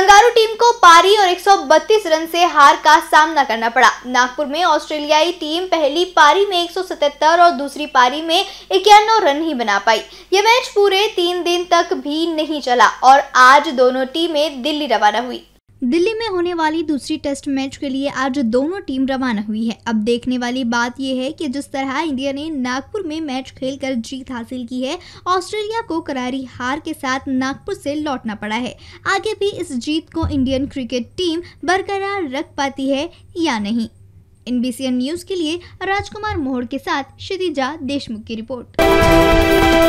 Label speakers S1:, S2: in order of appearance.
S1: kangaroo team को पारी और 132 रन से हार का सामना करना पड़ा नागपुर में ऑस्ट्रेलियाई टीम पहली पारी में 177 और दूसरी पारी में इक्यानवे रन ही बना पाई यह मैच पूरे तीन दिन तक भी नहीं चला और आज दोनों टीमें दिल्ली रवाना हुई दिल्ली में होने वाली दूसरी टेस्ट मैच के लिए आज दोनों टीम रवाना हुई है अब देखने वाली बात यह है कि जिस तरह इंडिया ने नागपुर में मैच खेलकर जीत हासिल की है ऑस्ट्रेलिया को करारी हार के साथ नागपुर से लौटना पड़ा है आगे भी इस जीत को इंडियन क्रिकेट टीम बरकरार रख पाती है या नहीं एन न्यूज के लिए राजकुमार मोहर के साथ क्षितिजा देशमुख की रिपोर्ट